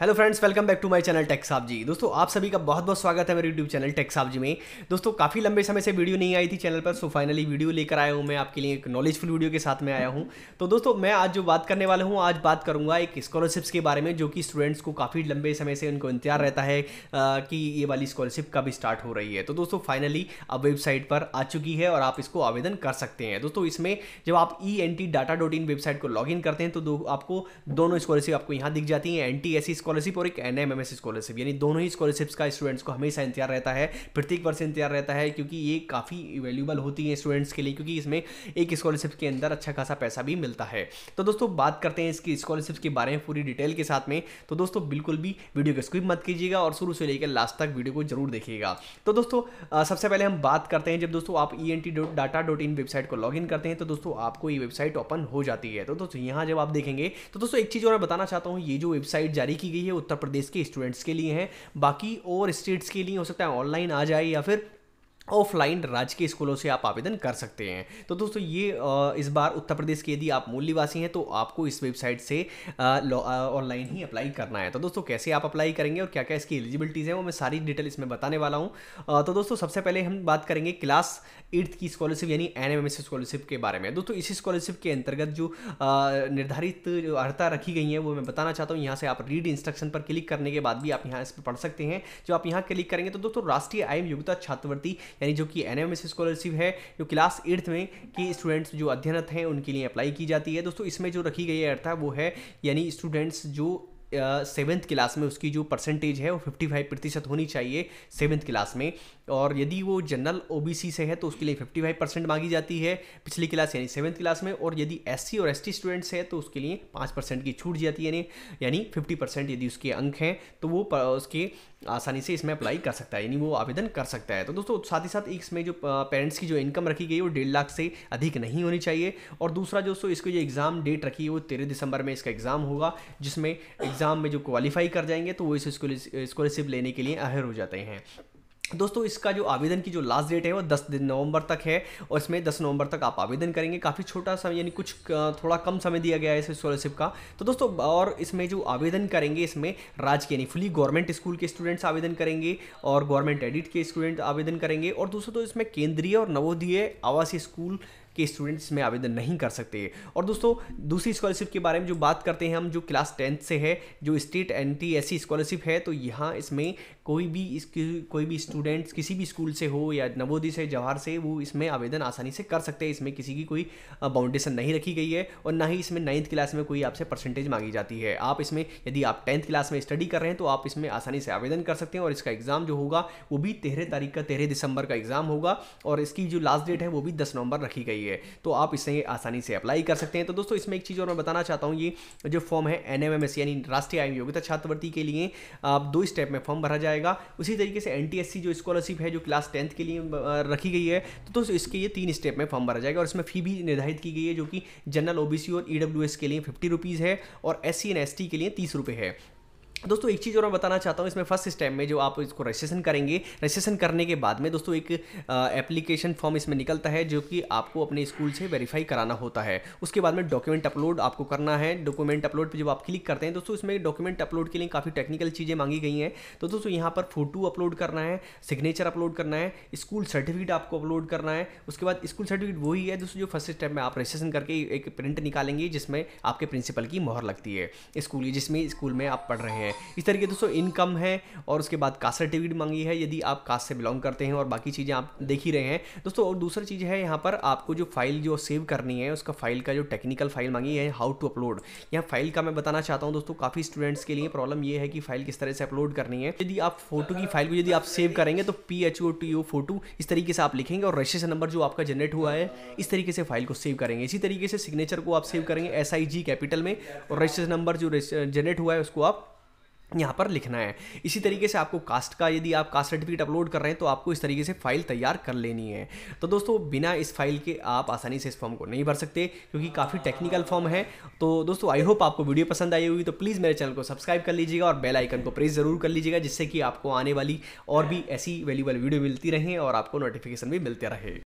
hello friends welcome back to my channel tech Sahab ji दोस्तों आप सभी का बहुत बहुत स्वागत है मेरे यूट्यूब चैनल टेक साहब जी में दोस्तों काफ़ी लंबे समय से वीडियो नहीं आई थी चैनल पर सो फाइनली वीडियो लेकर आया हूँ मैं आपके लिए एक नॉलेजफुल वीडियो के साथ में आया हूँ तो दोस्तों मैं आज जो बात करने वाला हूँ आज बात करूँगा एक स्कॉलरशिप्स के बारे में जो कि स्टूडेंट्स को काफ़ी लंबे समय से उनको इंतजार रहता है कि ये वाली स्कॉलरशिप कब स्टार्ट हो रही है तो दोस्तों फाइनली अब वेबसाइट पर आ चुकी है और आप इसको आवेदन कर सकते हैं दोस्तों इसमें जब आप E N T data dot in website को लॉग इन करते हैं तो आपको दोनों स्कॉलरशिप आपको यहाँ दिख जाती है एन टी स्कॉलरशिप और एक N M M S scholarship यानी दोनों ही स्कॉलरशिप्स का स्टूडेंट्स को हमेशा इंतजार रहता है प्रत्येक वर्ष इंतजार रहता है क्योंकि ये काफ़ी वैल्यूबल होती है स्टूडेंट्स के लिए क्योंकि इसमें एक स्कॉलरशिप के अंदर अच्छा खासा पैसा भी मिलता है तो दोस्तों बात करते हैं इसकी स्कॉलरशिप के बारे में पूरी डिटेल के साथ में तो दोस्तों बिल्कुल भी वीडियो को स्क्रिप मत कीजिएगा और शुरू से लेकर लास्ट तक वीडियो को जरूर देखिएगा तो दोस्तों सबसे पहले हम बात करते हैं जब दोस्तों आप E N T dot data dot in website को लॉग इन करते हैं तो दोस्तों आपको ये वेबसाइट ओपन हो जाती है तो दोस्तों यहाँ जब आप देखेंगे तो दोस्तों एक चीज़ और बताना चाहता हूँ ये जो वेबसाइट जारी की गई लिए है उत्तर प्रदेश के स्टूडेंट्स के लिए हैं बाकी और स्टेट्स के लिए हो सकता है ऑनलाइन आ जाए या फिर ऑफलाइन राज्य के स्कूलों से आप आवेदन कर सकते हैं तो दोस्तों ये इस बार उत्तर प्रदेश के यदि आप मूल निवासी हैं तो आपको इस वेबसाइट से ऑनलाइन ही अप्लाई करना है तो दोस्तों कैसे आप अप्लाई करेंगे और क्या क्या इसकी एलिजिबिलिटीज़ हैं वो मैं सारी डिटेल इसमें बताने वाला हूँ तो दोस्तों सबसे पहले हम बात करेंगे क्लास एट्थ की स्कॉलरशिप यानी एन एम स्कॉलरशिप के बारे में दोस्तों इसी स्कॉलरशिप के अंतर्गत जो निर्धारित अर्ता रखी गई है वो मैं बताना चाहता हूँ यहाँ से आप रीड इंस्ट्रक्शन पर क्लिक करने के बाद भी आप यहाँ इस पर पढ़ सकते हैं जो आप यहाँ क्लिक करेंगे तो दोस्तों राष्ट्रीय आयम योग्यता छात्रवृत्ति यानी जो कि एन एम एस स्कॉलरशिप है जो क्लास एट्थ में की स्टूडेंट्स जो अध्ययनरत हैं उनके लिए अप्लाई की जाती है दोस्तों इसमें जो रखी गई है अर्था वो है यानी स्टूडेंट्स जो सेवन्थ क्लास में उसकी जो परसेंटेज है वो फिफ्टी फाइव प्रतिशत होनी चाहिए सेवन्थ क्लास में और यदि वो जनरल ओबीसी से है तो उसके लिए फिफ्टी फाइव परसेंट मांगी जाती है पिछली क्लास यानी सेवन्थ क्लास में और यदि एससी और एसटी स्टूडेंट्स है तो उसके लिए पाँच परसेंट की छूट जाती है यानी फिफ्टी परसेंट यदि उसके अंक हैं तो वो उसके आसानी से इसमें अप्लाई कर सकता है यानी वो आवेदन कर सकता है तो दोस्तों साथ ही साथ इसमें जो पेरेंट्स की जो इनकम रखी गई वो डेढ़ लाख से अधिक नहीं होनी चाहिए और दूसरा दोस्तों इसको जो एग्ज़ाम डेट रखी है वो तेरह दिसंबर में इसका एग्ज़ाम होगा जिसमें एग्ज़ाम में जो क्वालिफाई कर जाएंगे तो वो इस स्कॉलरशिप लेने के लिए अहर हो जाते हैं दोस्तों इसका जो आवेदन की जो लास्ट डेट है वो 10 दिन नवंबर तक है और इसमें 10 नवंबर तक आप आवेदन करेंगे काफ़ी छोटा समय यानी कुछ थोड़ा कम समय दिया गया है इस स्कॉलरशिप का तो दोस्तों और इसमें जो आवेदन करेंगे इसमें राज्य के यानी फुली गवर्नमेंट स्कूल के स्टूडेंट्स आवेदन करेंगे और गवर्नमेंट एडिट के स्टूडेंट आवेदन करेंगे और दोस्तों तो इसमें केंद्रीय और नवोदय आवासीय स्कूल के स्टूडेंट्स में आवेदन नहीं कर सकते और दोस्तों दूसरी स्कॉलरशिप के बारे में जो बात करते हैं हम जो क्लास टेंथ से है जो स्टेट एन टी स्कॉलरशिप है तो यहाँ इसमें कोई भी इसकी कोई भी स्टूडेंट्स किसी भी स्कूल से हो या नवोदय से जवाहर से वो इसमें आवेदन आसानी से कर सकते हैं इसमें किसी की कोई बाउंडेशन नहीं रखी गई है और ना ही इसमें नाइन्थ क्लास में कोई आपसे परसेंटेज मांगी जाती है आप इसमें यदि आप टेंथ क्लास में स्टडी कर रहे हैं तो आप इसमें आसानी से आवेदन कर सकते हैं और इसका एग्ज़ाम जो होगा वो भी तेरह तारीख का तेरह दिसंबर का एग्ज़ाम होगा और इसकी जो लास्ट डेट है वो भी दस नवंबर रखी गई है है तो आप इसे आसानी से अप्लाई कर सकते हैं तो दोस्तों इसमें एक चीज़ और मैं बताना चाहता हूँ ये जो फॉर्म है एन यानी राष्ट्रीय आयु योग्यता छात्रवृत्ति के लिए आप दो स्टेप में फॉर्म भरा जाएगा उसी तरीके से एन जो स्कॉलरशिप है जो क्लास टेंथ के लिए रखी गई है तो दोस्तों इसके ये तीन स्टेप में फॉर्म भरा जाएगा और इसमें फी भी निर्धारित की गई है जो कि जनरल ओबीसी और ईडब्ल्यूएस e के लिए फिफ्टी रुपीज़ है और S C and S T के लिए तीस रुपये है दोस्तों एक चीज़ और मैं बताना चाहता हूँ इसमें फर्स्ट स्टेप में जो आप इसको रजिस्ट्रेशन करेंगे रजिस्ट्रेशन करने के बाद में दोस्तों एक एप्लीकेशन फॉर्म इसमें निकलता है जो कि आपको अपने स्कूल से वेरीफाई कराना होता है उसके बाद में डॉक्यूमेंट अपलोड आपको करना है डॉक्यूमेंट अपलोड पर जब आप क्लिक करते हैं दोस्तों इसमें डॉक्यूमेंट अपलोड के लिए काफ़ी टेक्निकल चीज़ें मांगी गई हैं तो दोस्तों यहाँ पर फोटो अपलोड करना है सिग्नेचर अपलोड करना है स्कूल सर्टिफिकेट आपको अपलोड करना है उसके बाद स्कूल सर्टिफिकेट वही है दोस्तों जो फर्स्ट स्टेप में आप रजिस्ट्रेशन करके एक प्रिंट निकालेंगे जिसमें आपके प्रिंसिपल की मोहर लगती है स्कूल जिसमें स्कूल में आप पढ़ रहे हैं हैं इस तरीके दोस्तों इनकम है और उसके बाद कास्ट सर्टिफिकेट मांगी है यदि आप कास्ट से बिलोंग करते हैं और बाकी चीज़ें आप देख ही रहे हैं दोस्तों और दूसरी चीज़ है यहाँ पर आपको जो फाइल जो सेव करनी है उसका फाइल का जो टेक्निकल फाइल मांगी है हाउ टू अपलोड यहाँ फाइल का मैं बताना चाहता हूँ दोस्तों काफ़ी स्टूडेंट्स के लिए प्रॉब्लम ये है कि फाइल किस तरह से अपलोड करनी है यदि आप फोटो की फाइल को यदि आप सेव करेंगे तो P H O T O photo इस तरीके से आप लिखेंगे और रजिस्ट्रेशन नंबर जो आपका जनरेट हुआ है इस तरीके से फाइल को सेव करेंगे इसी तरीके से सिग्नेचर को आप सेव करेंगे एस आई जी कैपिटल में और रजिस्ट्रेशन नंबर जो जनरेट हुआ है उसको आप यहाँ पर लिखना है इसी तरीके से आपको कास्ट का यदि आप कास्ट सर्टिफिकेट अपलोड कर रहे हैं तो आपको इस तरीके से फाइल तैयार कर लेनी है तो दोस्तों बिना इस फाइल के आप आसानी से इस फॉर्म को नहीं भर सकते क्योंकि काफ़ी टेक्निकल फॉर्म है तो दोस्तों आई होप आपको वीडियो पसंद आई होगी तो प्लीज़ मेरे चैनल को सब्सक्राइब कर लीजिएगा और बेल आइकन को प्रेस ज़रूर कर लीजिएगा जिससे कि आपको आने वाली और भी ऐसी वैल्यूबल वीडियो मिलती रहें और आपको नोटिफिकेशन भी मिलते रहे